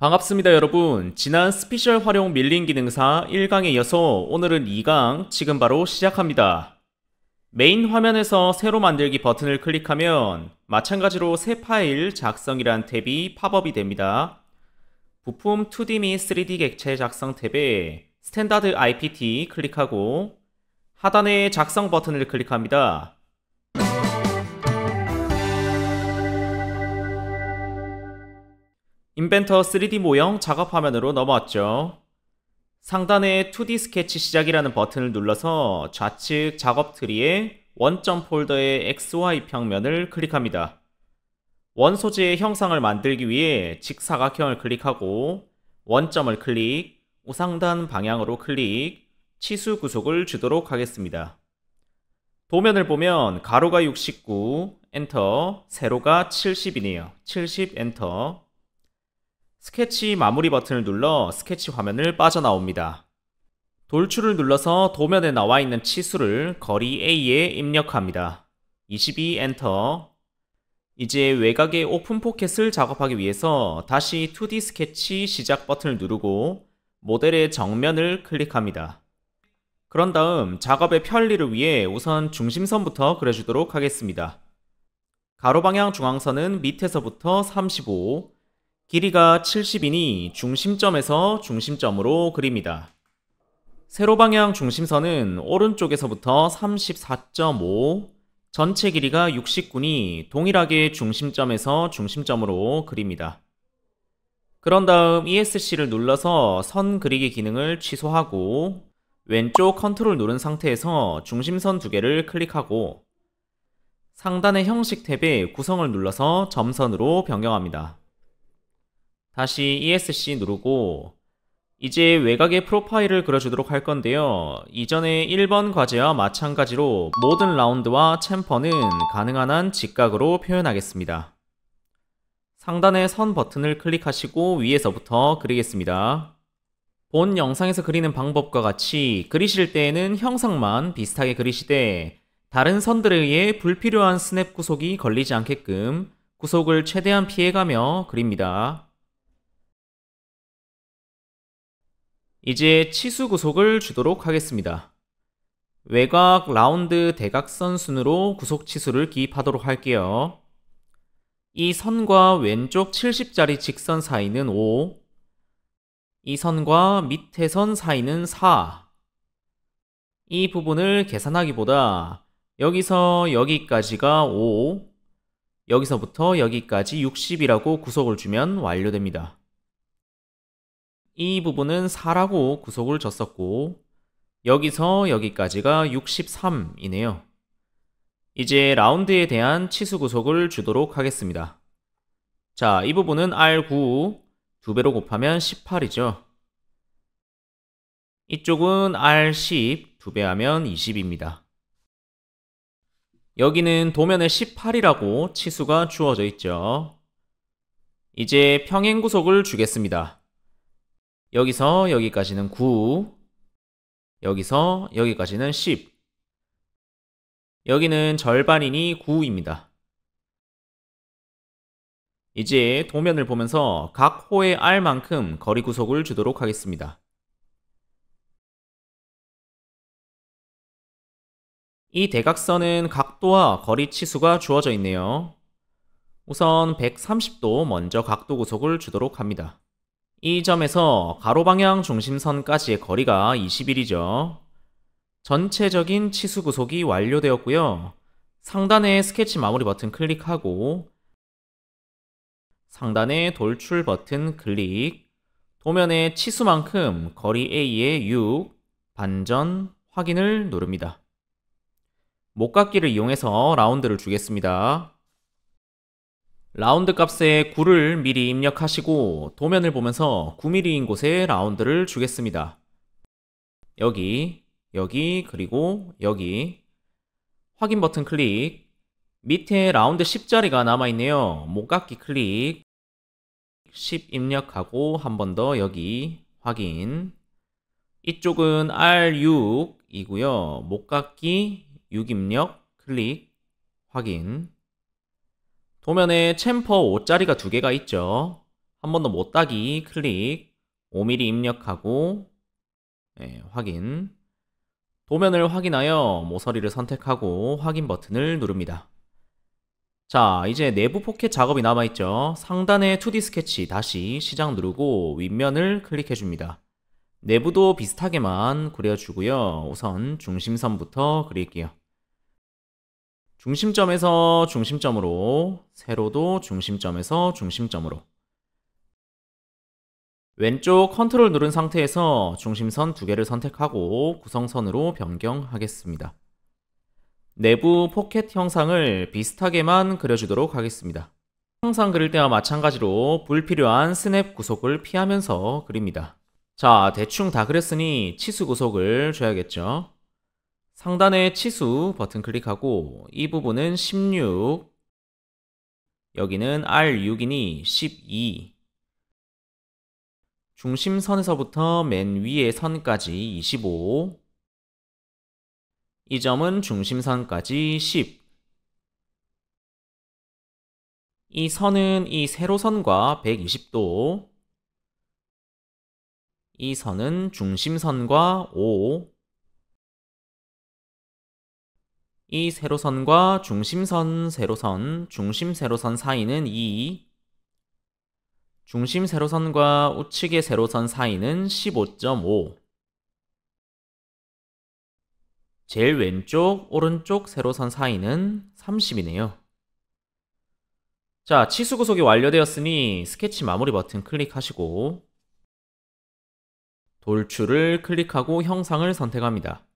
반갑습니다 여러분 지난 스피셜 활용 밀링 기능사 1강에 이어서 오늘은 2강 지금 바로 시작합니다 메인 화면에서 새로 만들기 버튼을 클릭하면 마찬가지로 새 파일 작성이란 탭이 팝업이 됩니다 부품 2D 및 3D 객체 작성 탭에 스탠다드 IPT 클릭하고 하단에 작성 버튼을 클릭합니다 인벤터 3D 모형 작업 화면으로 넘어왔죠. 상단에 2D 스케치 시작이라는 버튼을 눌러서 좌측 작업 트리에 원점 폴더의 XY 평면을 클릭합니다. 원 소재의 형상을 만들기 위해 직사각형을 클릭하고 원점을 클릭, 우상단 방향으로 클릭, 치수 구속을 주도록 하겠습니다. 도면을 보면 가로가 69, 엔터, 세로가 70이네요. 70 엔터, 스케치 마무리 버튼을 눌러 스케치 화면을 빠져나옵니다. 돌출을 눌러서 도면에 나와 있는 치수를 거리 A에 입력합니다. 22 엔터 이제 외곽의 오픈 포켓을 작업하기 위해서 다시 2D 스케치 시작 버튼을 누르고 모델의 정면을 클릭합니다. 그런 다음 작업의 편리를 위해 우선 중심선부터 그려주도록 하겠습니다. 가로방향 중앙선은 밑에서부터 35, 길이가 70이니 중심점에서 중심점으로 그립니다. 세로방향 중심선은 오른쪽에서부터 34.5, 전체 길이가 69니 동일하게 중심점에서 중심점으로 그립니다. 그런 다음 ESC를 눌러서 선 그리기 기능을 취소하고 왼쪽 컨트롤 누른 상태에서 중심선 두 개를 클릭하고 상단의 형식 탭에 구성을 눌러서 점선으로 변경합니다. 다시 ESC 누르고 이제 외곽의 프로파일을 그려주도록 할 건데요. 이전에 1번 과제와 마찬가지로 모든 라운드와 챔퍼는 가능한 한 직각으로 표현하겠습니다. 상단의 선 버튼을 클릭하시고 위에서부터 그리겠습니다. 본 영상에서 그리는 방법과 같이 그리실 때에는 형상만 비슷하게 그리시되 다른 선들에 의해 불필요한 스냅 구속이 걸리지 않게끔 구속을 최대한 피해가며 그립니다. 이제 치수 구속을 주도록 하겠습니다. 외곽 라운드 대각선 순으로 구속 치수를 기입하도록 할게요. 이 선과 왼쪽 7 0자리 직선 사이는 5, 이 선과 밑에 선 사이는 4. 이 부분을 계산하기보다 여기서 여기까지가 5, 여기서부터 여기까지 60이라고 구속을 주면 완료됩니다. 이 부분은 4라고 구속을 줬었고 여기서 여기까지가 63이네요. 이제 라운드에 대한 치수 구속을 주도록 하겠습니다. 자, 이 부분은 R9 두배로 곱하면 18이죠. 이쪽은 R10 두배하면 20입니다. 여기는 도면에 18이라고 치수가 주어져 있죠. 이제 평행 구속을 주겠습니다. 여기서 여기까지는 9, 여기서 여기까지는 10. 여기는 절반이니 9입니다. 이제 도면을 보면서 각 호의 알만큼 거리 구속을 주도록 하겠습니다. 이 대각선은 각도와 거리 치수가 주어져 있네요. 우선 130도 먼저 각도 구속을 주도록 합니다. 이 점에서 가로방향 중심선까지의 거리가 20일이죠. 전체적인 치수 구속이 완료되었고요. 상단의 스케치 마무리 버튼 클릭하고 상단의 돌출 버튼 클릭 도면의 치수만큼 거리 A의 6 반전 확인을 누릅니다. 목각기를 이용해서 라운드를 주겠습니다. 라운드 값에 9를 미리 입력하시고 도면을 보면서 9mm인 곳에 라운드를 주겠습니다. 여기, 여기, 그리고 여기 확인 버튼 클릭 밑에 라운드 10자리가 남아있네요. 목각기 클릭 10 입력하고 한 번 더 여기 확인 이쪽은 R6이고요. 목각기6 입력 클릭 확인 도면에 챔퍼 5짜리가 두 개가 있죠. 한 번 더 못 따기 클릭 5mm 입력하고 네, 확인 도면을 확인하여 모서리를 선택하고 확인 버튼을 누릅니다. 자 이제 내부 포켓 작업이 남아있죠. 상단에 2D 스케치 다시 시작 누르고 윗면을 클릭해줍니다. 내부도 비슷하게만 그려주고요. 우선 중심선부터 그릴게요. 중심점에서 중심점으로, 세로도 중심점에서 중심점으로. 왼쪽 컨트롤 누른 상태에서 중심선 두 개를 선택하고 구성선으로 변경하겠습니다. 내부 포켓 형상을 비슷하게만 그려주도록 하겠습니다. 항상 그릴 때와 마찬가지로 불필요한 스냅 구속을 피하면서 그립니다. 자, 대충 다 그렸으니 치수 구속을 줘야겠죠. 상단의 치수 버튼 클릭하고 이 부분은 16 여기는 R6이니 12 중심선에서부터 맨위에 선까지 25 이 점은 중심선까지 10 이 선은 이 세로선과 120도 이 선은 중심선과 5이 세로선과 중심선 세로선, 중심 세로선 사이는 2, 중심 세로선과 우측의 세로선 사이는 15.5, 제일 왼쪽, 오른쪽 세로선 사이는 30이네요. 자, 치수 구속이 완료되었으니 스케치 마무리 버튼 클릭하시고 돌출을 클릭하고 형상을 선택합니다.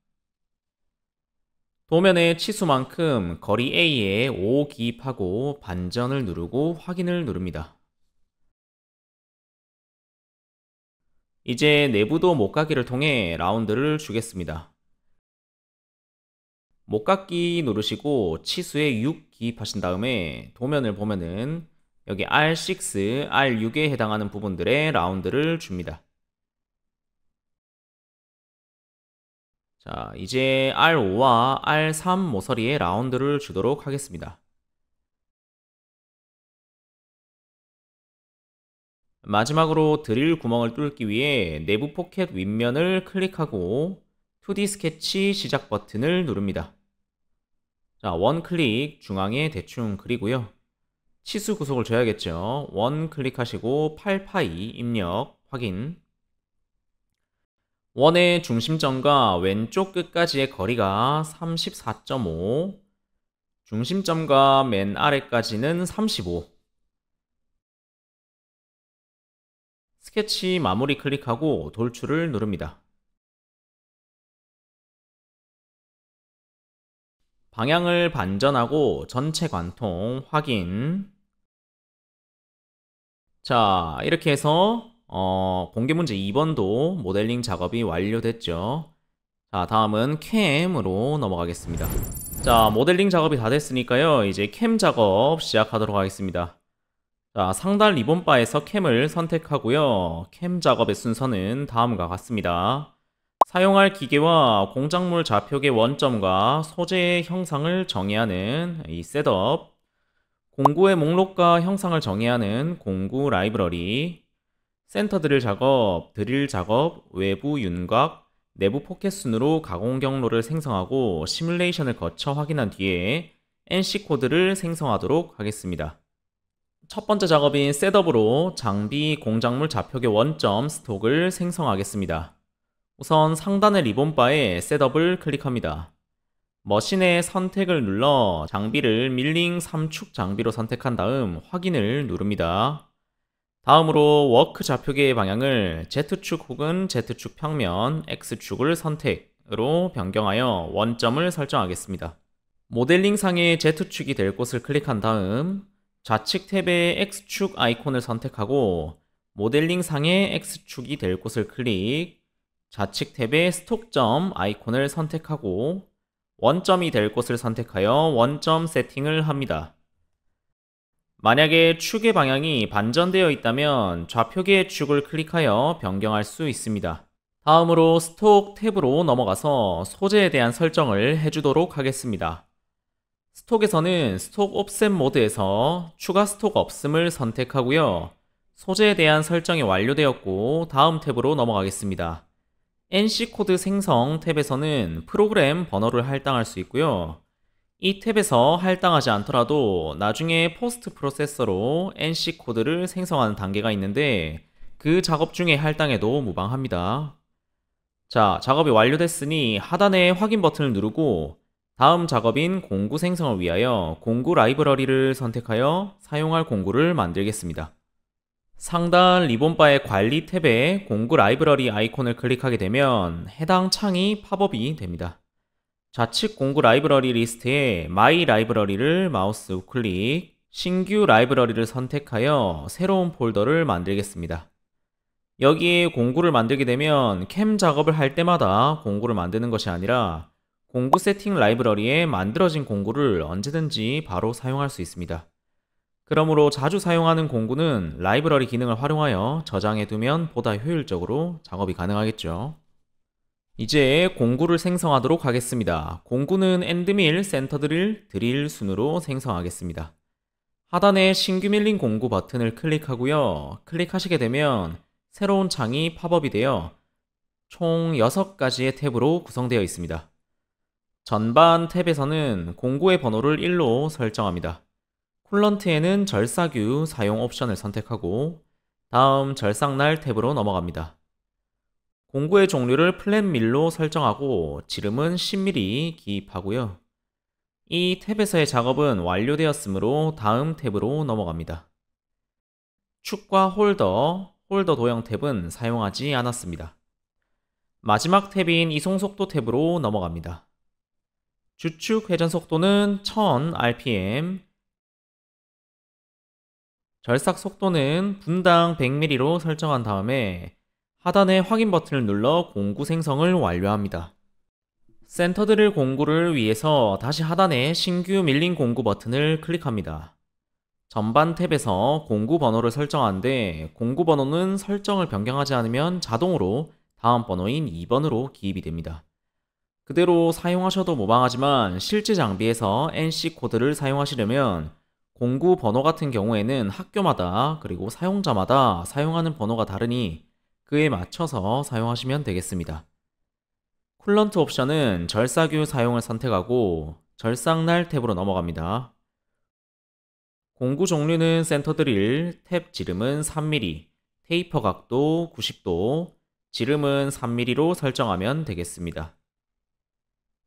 도면의 치수만큼 거리 A에 5 기입하고 반전을 누르고 확인을 누릅니다. 이제 내부도 못가기를 통해 라운드를 주겠습니다. 못가기 누르시고 치수에 6 기입하신 다음에 도면을 보면은 여기 R6, R6에 해당하는 부분들의 라운드를 줍니다. 자, 이제 R5와 R3 모서리의 라운드를 주도록 하겠습니다. 마지막으로 드릴 구멍을 뚫기 위해 내부 포켓 윗면을 클릭하고 2D 스케치 시작 버튼을 누릅니다. 자, 원클릭 중앙에 대충 그리고요. 치수 구속을 줘야겠죠. 원클릭하시고 8파이 입력 확인 원의 중심점과 왼쪽 끝까지의 거리가 34.5, 중심점과 맨 아래까지는 35. 스케치 마무리 클릭하고 돌출을 누릅니다. 방향을 반전하고 전체 관통 확인. 자, 이렇게 해서 어, 공개 문제 2번도 모델링 작업이 완료됐죠. 자, 다음은 캠으로 넘어가겠습니다. 자, 모델링 작업이 다 됐으니까요. 이제 캠 작업 시작하도록 하겠습니다. 자, 상단 리본 바에서 캠을 선택하고요. 캠 작업의 순서는 다음과 같습니다. 사용할 기계와 공작물 좌표계 원점과 소재의 형상을 정의하는 이 셋업, 공구의 목록과 형상을 정의하는 공구 라이브러리, 센터 드릴 작업, 드릴 작업, 외부 윤곽, 내부 포켓 순으로 가공 경로를 생성하고 시뮬레이션을 거쳐 확인한 뒤에 NC 코드를 생성하도록 하겠습니다. 첫 번째 작업인 셋업으로 장비 공작물 좌표계 원점 스톡을 생성하겠습니다. 우선 상단의 리본 바에 셋업을 클릭합니다. 머신의 선택을 눌러 장비를 밀링 3축 장비로 선택한 다음 확인을 누릅니다. 다음으로 워크 좌표계의 방향을 Z축 혹은 Z축 평면, X축을 선택으로 변경하여 원점을 설정하겠습니다. 모델링 상의 Z축이 될 곳을 클릭한 다음 좌측 탭의 X축 아이콘을 선택하고 모델링 상의 X축이 될 곳을 클릭, 좌측 탭의 스톡점 아이콘을 선택하고 원점이 될 곳을 선택하여 원점 세팅을 합니다. 만약에 축의 방향이 반전되어 있다면 좌표계의 축을 클릭하여 변경할 수 있습니다. 다음으로 스톡 탭으로 넘어가서 소재에 대한 설정을 해주도록 하겠습니다. 스톡에서는 스톡 옵셋 모드에서 추가 스톡 없음을 선택하고요. 소재에 대한 설정이 완료되었고 다음 탭으로 넘어가겠습니다. NC코드 생성 탭에서는 프로그램 번호를 할당할 수 있고요. 이 탭에서 할당하지 않더라도 나중에 포스트 프로세서로 NC 코드를 생성하는 단계가 있는데 그 작업 중에 할당해도 무방합니다. 자, 작업이 완료됐으니 하단에 확인 버튼을 누르고 다음 작업인 공구 생성을 위하여 공구 라이브러리를 선택하여 사용할 공구를 만들겠습니다. 상단 리본바의 관리 탭에 공구 라이브러리 아이콘을 클릭하게 되면 해당 창이 팝업이 됩니다. 좌측 공구 라이브러리 리스트에 마이 라이브러리를 마우스 우클릭, 신규 라이브러리를 선택하여 새로운 폴더를 만들겠습니다. 여기에 공구를 만들게 되면 캠 작업을 할 때마다 공구를 만드는 것이 아니라 공구 세팅 라이브러리에 만들어진 공구를 언제든지 바로 사용할 수 있습니다. 그러므로 자주 사용하는 공구는 라이브러리 기능을 활용하여 저장해두면 보다 효율적으로 작업이 가능하겠죠. 이제 공구를 생성하도록 하겠습니다. 공구는 엔드밀, 센터드릴, 드릴 순으로 생성하겠습니다. 하단에 신규 밀린 공구 버튼을 클릭하고요. 클릭하시게 되면 새로운 창이 팝업이 되어 총 6가지의 탭으로 구성되어 있습니다. 전반 탭에서는 공구의 번호를 1로 설정합니다. 쿨런트에는 절삭유 사용 옵션을 선택하고 다음 절삭날 탭으로 넘어갑니다. 공구의 종류를 플랫밀로 설정하고 지름은 10mm 기입하고요. 이 탭에서의 작업은 완료되었으므로 다음 탭으로 넘어갑니다. 축과 홀더, 홀더 도형 탭은 사용하지 않았습니다. 마지막 탭인 이송속도 탭으로 넘어갑니다. 주축 회전 속도는 1000rpm, 절삭 속도는 분당 100mm로 설정한 다음에 하단의 확인 버튼을 눌러 공구 생성을 완료합니다. 센터드릴 공구를 위해서 다시 하단의 신규 밀링 공구 버튼을 클릭합니다. 전반 탭에서 공구 번호를 설정하는데 공구 번호는 설정을 변경하지 않으면 자동으로 다음 번호인 2번으로 기입이 됩니다. 그대로 사용하셔도 무방하지만 실제 장비에서 NC 코드를 사용하시려면 공구 번호 같은 경우에는 학교마다 그리고 사용자마다 사용하는 번호가 다르니 그에 맞춰서 사용하시면 되겠습니다. 쿨런트 옵션은 절삭유 사용을 선택하고 절삭날 탭으로 넘어갑니다. 공구 종류는 센터 드릴, 탭 지름은 3mm, 테이퍼 각도 90도, 지름은 3mm로 설정하면 되겠습니다.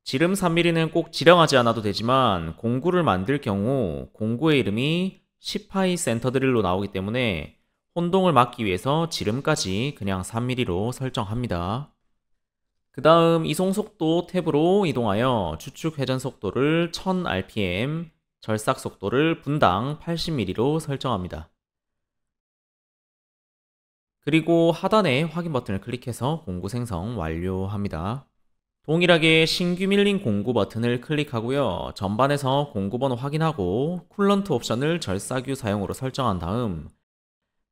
지름 3mm는 꼭 지령하지 않아도 되지만 공구를 만들 경우 공구의 이름이 1 0파이 센터 드릴로 나오기 때문에 혼동을 막기 위해서 지름까지 그냥 3mm로 설정합니다. 그 다음 이송속도 탭으로 이동하여 추측 회전속도를 1000rpm, 절삭속도를 분당 80mm로 설정합니다. 그리고 하단에 확인 버튼을 클릭해서 공구 생성 완료합니다. 동일하게 신규 밀린 공구 버튼을 클릭하고요. 전반에서 공구번 확인하고 쿨런트 옵션을 절삭유 사용으로 설정한 다음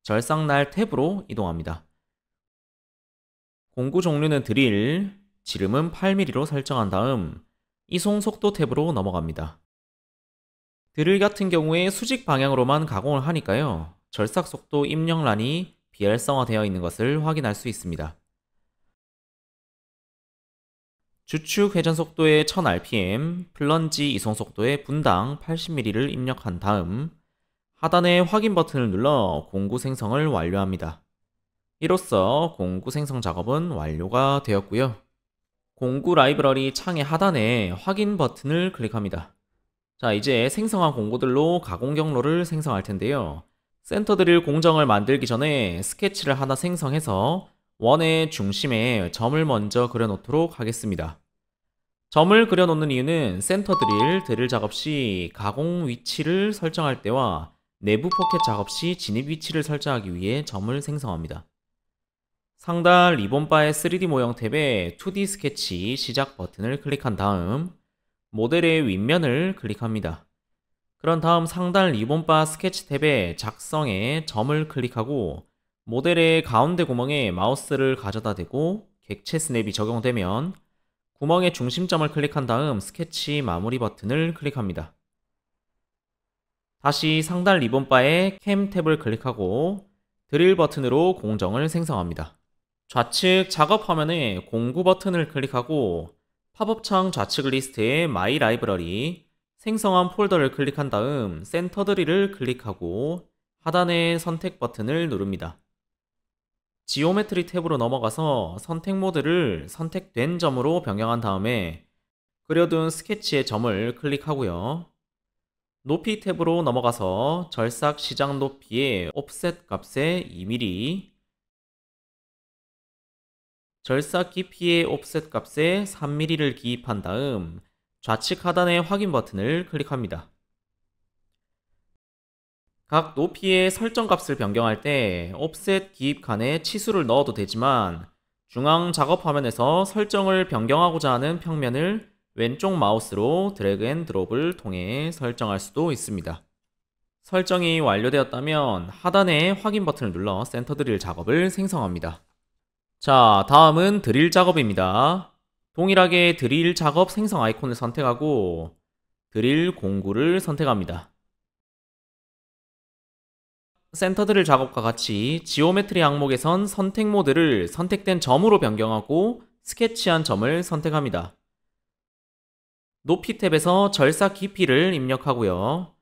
절삭날 탭으로 이동합니다. 공구 종류는 드릴, 지름은 8mm로 설정한 다음 이송 속도 탭으로 넘어갑니다. 드릴 같은 경우에 수직 방향으로만 가공을 하니까요. 절삭 속도 입력란이 비활성화되어 있는 것을 확인할 수 있습니다. 주축 회전 속도의 1000rpm, 플런지 이송 속도의 분당 80mm를 입력한 다음 하단의 확인 버튼을 눌러 공구 생성을 완료합니다. 이로써 공구 생성 작업은 완료가 되었고요. 공구 라이브러리 창의 하단에 확인 버튼을 클릭합니다. 자 이제 생성한 공구들로 가공 경로를 생성할 텐데요. 센터 드릴 공정을 만들기 전에 스케치를 하나 생성해서 원의 중심에 점을 먼저 그려놓도록 하겠습니다. 점을 그려놓는 이유는 센터 드릴 드릴 작업 시 가공 위치를 설정할 때와 내부 포켓 작업 시 진입 위치를 설정하기 위해 점을 생성합니다. 상단 리본바의 3D 모형 탭에 2D 스케치 시작 버튼을 클릭한 다음 모델의 윗면을 클릭합니다. 그런 다음 상단 리본바 스케치 탭에 작성에 점을 클릭하고 모델의 가운데 구멍에 마우스를 가져다 대고 객체 스냅이 적용되면 구멍의 중심점을 클릭한 다음 스케치 마무리 버튼을 클릭합니다. 다시 상단 리본바에 캠 탭을 클릭하고 드릴 버튼으로 공정을 생성합니다. 좌측 작업 화면에 공구 버튼을 클릭하고 팝업창 좌측 리스트에 마이 라이브러리 생성한 폴더를 클릭한 다음 센터 드릴을 클릭하고 하단의 선택 버튼을 누릅니다. 지오메트리 탭으로 넘어가서 선택 모드를 선택된 점으로 변경한 다음에 그려둔 스케치의 점을 클릭하고요. 높이 탭으로 넘어가서 절삭 시장 높이의 옵셋 값에 2mm 절삭 깊이의 옵셋 값에 3mm를 기입한 다음 좌측 하단의 확인 버튼을 클릭합니다. 각 높이의 설정 값을 변경할 때 옵셋 기입 칸에 치수를 넣어도 되지만 중앙 작업 화면에서 설정을 변경하고자 하는 평면을 왼쪽 마우스로 드래그 앤 드롭을 통해 설정할 수도 있습니다. 설정이 완료되었다면 하단에 확인 버튼을 눌러 센터 드릴 작업을 생성합니다. 자, 다음은 드릴 작업입니다. 동일하게 드릴 작업 생성 아이콘을 선택하고 드릴 공구를 선택합니다. 센터 드릴 작업과 같이 지오메트리 항목에선 선택 모드를 선택된 점으로 변경하고 스케치한 점을 선택합니다. 높이 탭에서 절삭 깊이를 입력하고요.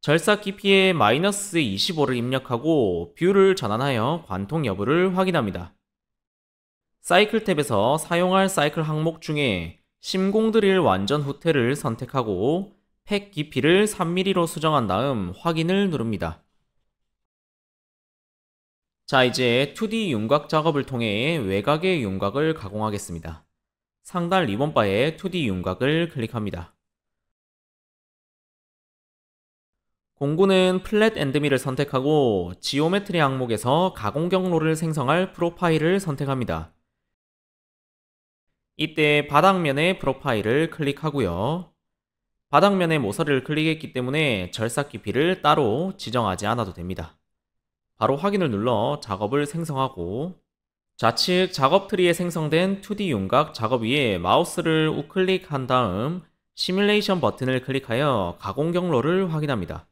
절삭 깊이에 마이너스 25를 입력하고 뷰를 전환하여 관통 여부를 확인합니다. 사이클 탭에서 사용할 사이클 항목 중에 심공 드릴 완전 후퇴를 선택하고 팩 깊이를 3mm로 수정한 다음 확인을 누릅니다. 자 이제 2D 윤곽 작업을 통해 외곽의 윤곽을 가공하겠습니다. 상단 리본 바에 2D 윤곽을 클릭합니다. 공구는 플랫 엔드미를 선택하고 지오메트리 항목에서 가공 경로를 생성할 프로파일을 선택합니다. 이때 바닥면의 프로파일을 클릭하고요. 바닥면의 모서리를 클릭했기 때문에 절삭 깊이를 따로 지정하지 않아도 됩니다. 바로 확인을 눌러 작업을 생성하고 좌측 작업 트리에 생성된 2D 윤곽 작업 위에 마우스를 우클릭한 다음 시뮬레이션 버튼을 클릭하여 가공 경로를 확인합니다.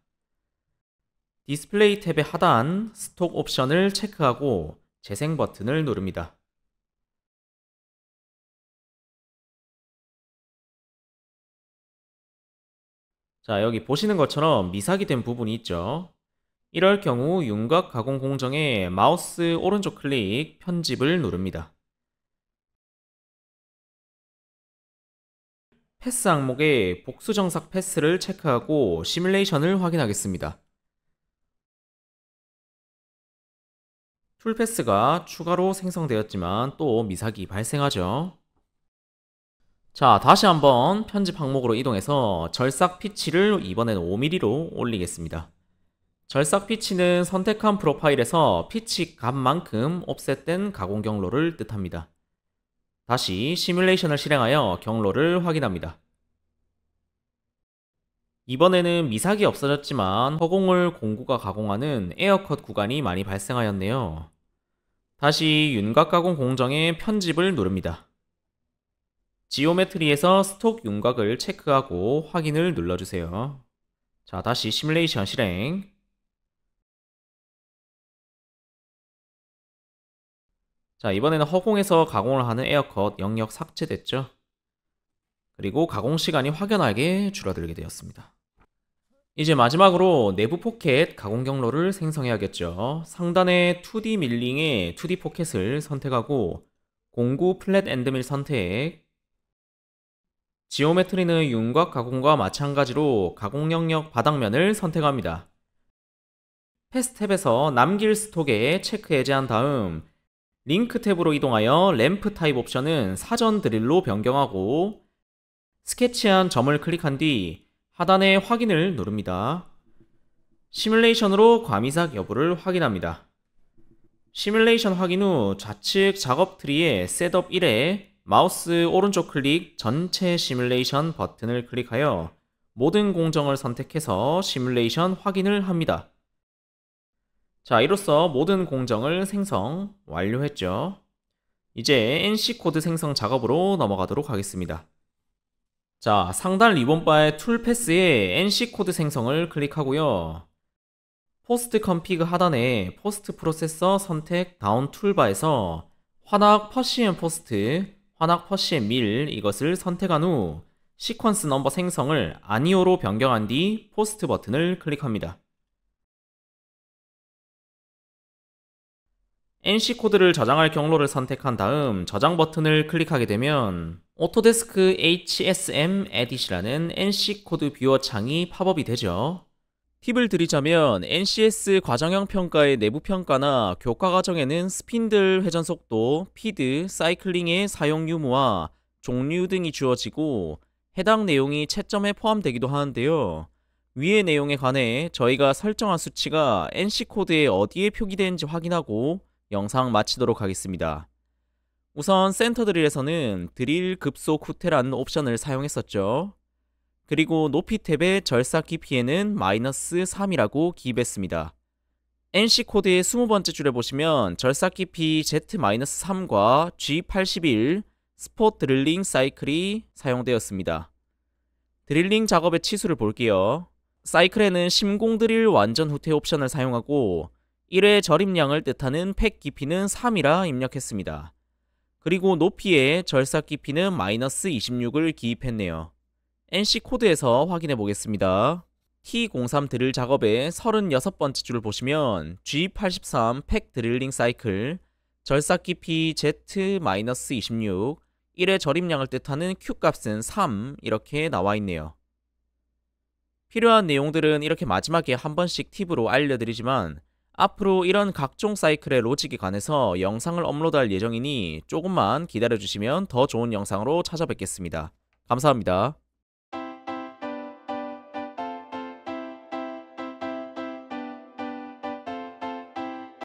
디스플레이 탭의 하단 스톡 옵션을 체크하고 재생 버튼을 누릅니다. 자 여기 보시는 것처럼 미삭이 된 부분이 있죠. 이럴 경우 윤곽 가공 공정에 마우스 오른쪽 클릭 편집을 누릅니다. 패스 항목에 복수정삭 패스를 체크하고 시뮬레이션을 확인하겠습니다. 툴패스가 추가로 생성되었지만 또 미삭이 발생하죠. 자, 다시 한번 편집 항목으로 이동해서 절삭 피치를 이번엔 5mm로 올리겠습니다. 절삭 피치는 선택한 프로파일에서 피치 값만큼 옵셋된 가공 경로를 뜻합니다. 다시 시뮬레이션을 실행하여 경로를 확인합니다. 이번에는 미삭이 없어졌지만 허공을 공구가 가공하는 에어컷 구간이 많이 발생하였네요. 다시 윤곽 가공 공정의 편집을 누릅니다. 지오메트리에서 스톡 윤곽을 체크하고 확인을 눌러주세요. 자, 다시 시뮬레이션 실행 자, 이번에는 허공에서 가공을 하는 에어컷 영역 삭제됐죠. 그리고 가공 시간이 확연하게 줄어들게 되었습니다. 이제 마지막으로 내부 포켓 가공 경로를 생성해야겠죠. 상단의 2D 밀링에 2D 포켓을 선택하고 공구 플랫 엔드밀 선택 지오메트리는 윤곽 가공과 마찬가지로 가공 영역 바닥면을 선택합니다. 패스 탭에서 남길 스톡에 체크해제한 다음 링크 탭으로 이동하여 램프 타입 옵션은 사전 드릴로 변경하고 스케치한 점을 클릭한 뒤 하단에 확인을 누릅니다. 시뮬레이션으로 과미삭 여부를 확인합니다. 시뮬레이션 확인 후 좌측 작업 트리의 셋업 1에 마우스 오른쪽 클릭 전체 시뮬레이션 버튼을 클릭하여 모든 공정을 선택해서 시뮬레이션 확인을 합니다. 자, 이로써 모든 공정을 생성 완료했죠. 이제 NC코드 생성 작업으로 넘어가도록 하겠습니다. 자, 상단 리본바의 툴 패스에 NC코드 생성을 클릭하고요. 포스트 컴피그 하단에 포스트 프로세서 선택 다운 툴바에서 환악 퍼시앤 포스트, 환악 퍼시앤 밀 이것을 선택한 후 시퀀스 넘버 생성을 아니오로 변경한 뒤 포스트 버튼을 클릭합니다. NC 코드를 저장할 경로를 선택한 다음 저장 버튼을 클릭하게 되면 오토데스크 HSM Edit이라는 NC 코드 뷰어 창이 팝업이 되죠. 팁을 드리자면 NCS 과정형 평가의 내부 평가나 교과 과정에는 스핀들 회전 속도, 피드, 사이클링의 사용 유무와 종류 등이 주어지고 해당 내용이 채점에 포함되기도 하는데요. 위의 내용에 관해 저희가 설정한 수치가 NC 코드에 어디에 표기되는지 확인하고 영상 마치도록 하겠습니다. 우선 센터 드릴에서는 드릴 급속 후퇴라는 옵션을 사용했었죠. 그리고 높이 탭의 절삭 깊이에는 마이너스 3이라고 기입했습니다. NC 코드의 20번째 줄에 보시면 절삭 깊이 Z-3과 G81 스포 드릴링 사이클이 사용되었습니다. 드릴링 작업의 치수를 볼게요. 사이클에는 심공 드릴 완전 후퇴 옵션을 사용하고 1의 절임량을 뜻하는 팩 깊이는 3이라 입력했습니다. 그리고 높이에 절삭 깊이는 마이너스 26을 기입했네요. NC 코드에서 확인해 보겠습니다. T03 드릴 작업의 36번째 줄을 보시면 G83 팩 드릴링 사이클 절삭 깊이 Z-26 1의 절임량을 뜻하는 Q 값은 3 이렇게 나와 있네요. 필요한 내용들은 이렇게 마지막에 한 번씩 팁으로 알려드리지만 앞으로 이런 각종 사이클의 로직에 관해서 영상을 업로드할 예정이니 조금만 기다려주시면 더 좋은 영상으로 찾아뵙겠습니다. 감사합니다.